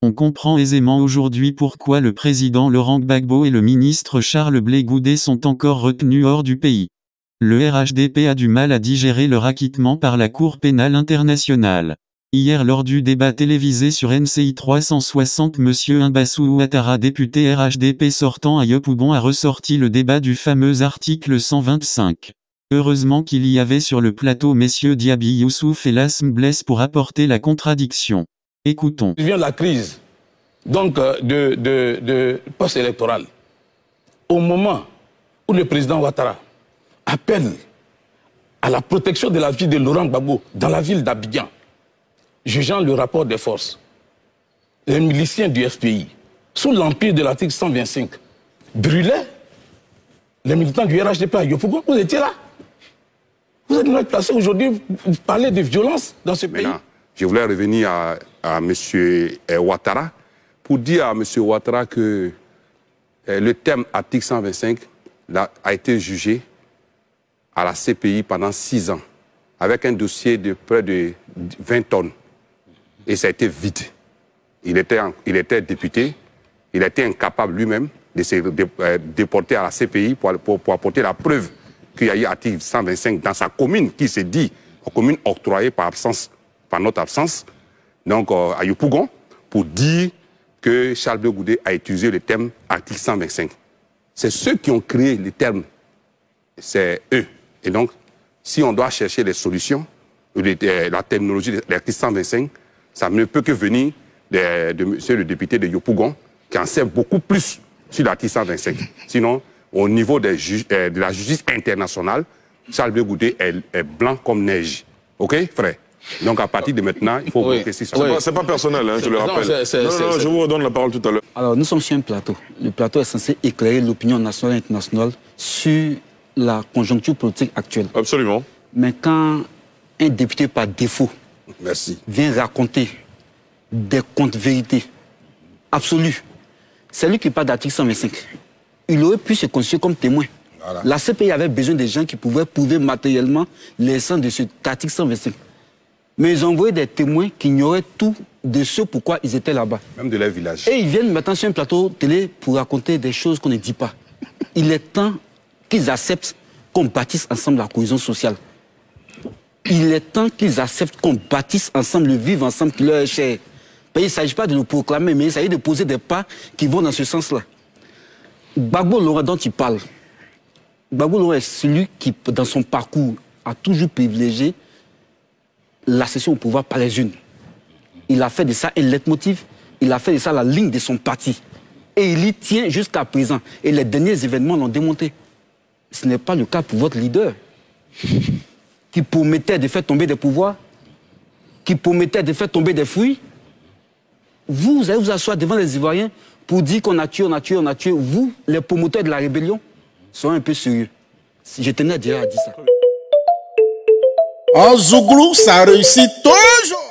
On comprend aisément aujourd'hui pourquoi le président Laurent Gbagbo et le ministre Charles Blé sont encore retenus hors du pays. Le RHDP a du mal à digérer leur acquittement par la Cour pénale internationale. Hier lors du débat télévisé sur NCI 360, M. Imbassou Ouattara, député RHDP sortant à Yopougon, a ressorti le débat du fameux article 125. Heureusement qu'il y avait sur le plateau messieurs Diaby Youssouf et Lassm pour apporter la contradiction. Écoutons. Vient la crise donc euh, de, de, de post-électoral. Au moment où le président Ouattara appelle à la protection de la vie de Laurent Gbagbo dans la ville d'Abidjan, jugeant le rapport des forces, les miliciens du FPI, sous l'empire de l'article 125, brûlaient les militants du RHDP à Yopougon. Vous étiez là vous êtes mal placé aujourd'hui, vous parlez de violence dans ce pays. Je voulais revenir à, à M. Eh, Ouattara pour dire à M. Ouattara que eh, le thème article 125 a été jugé à la CPI pendant six ans avec un dossier de près de 20 tonnes. Et ça a été vide. Il était, il était député, il était incapable lui-même de se eh, déporter à la CPI pour apporter la preuve eu active 125 dans sa commune qui s'est dit commune octroyée par absence, par notre absence, donc euh, à Yopougon, pour dire que Charles de a utilisé le terme article 125. C'est ceux qui ont créé le terme, c'est eux. Et donc, si on doit chercher les solutions, la technologie de l'article 125, ça ne peut que venir de, M. monsieur le député de Yopougon, qui en sait beaucoup plus sur l'article 125. Sinon, au niveau euh, de la justice internationale, Charles Bégouté est, est blanc comme neige. OK, frère donc à partir de maintenant, il faut oui. que ça. C'est pas personnel, hein, je le rappelle. Non, je vous redonne la parole tout à l'heure. Alors nous sommes sur un plateau. Le plateau est censé éclairer l'opinion nationale et internationale sur la conjoncture politique actuelle. Absolument. Mais quand un député par défaut vient raconter des contes vérités absolues, c'est lui qui parle d'article 125 il aurait pu se constituer comme témoin. La CPI avait besoin des gens qui pouvaient prouver matériellement l'essence de ce tactique 125. Mais ils ont envoyé des témoins qui ignoraient tout de ce pourquoi ils étaient là-bas. Même de leur village. Et ils viennent maintenant sur un plateau télé pour raconter des choses qu'on ne dit pas. Il est temps qu'ils acceptent qu'on bâtisse ensemble la cohésion sociale. Il est temps qu'ils acceptent qu'on bâtisse ensemble le vivre ensemble qui leur est cher. Ben, il ne s'agit pas de nous proclamer, mais il s'agit de poser des pas qui vont dans ce sens-là. Bagbo Laurent dont tu parles, Bagbo Laurent est celui qui, dans son parcours, a toujours privilégié la au pouvoir par les unes. Il a fait de ça un leitmotiv, il a fait de ça la ligne de son parti. Et il y tient jusqu'à présent. Et les derniers événements l'ont démonté. Ce n'est pas le cas pour votre leader, qui promettait de faire tomber des pouvoirs, qui promettait de faire tomber des fruits. Vous allez vous asseoir devant les Ivoiriens vous dites qu'on a tué, on a tué, on a tué, vous, les promoteurs de la rébellion, soyez un peu sérieux. Je tenais déjà à dire ça. En ça réussit toujours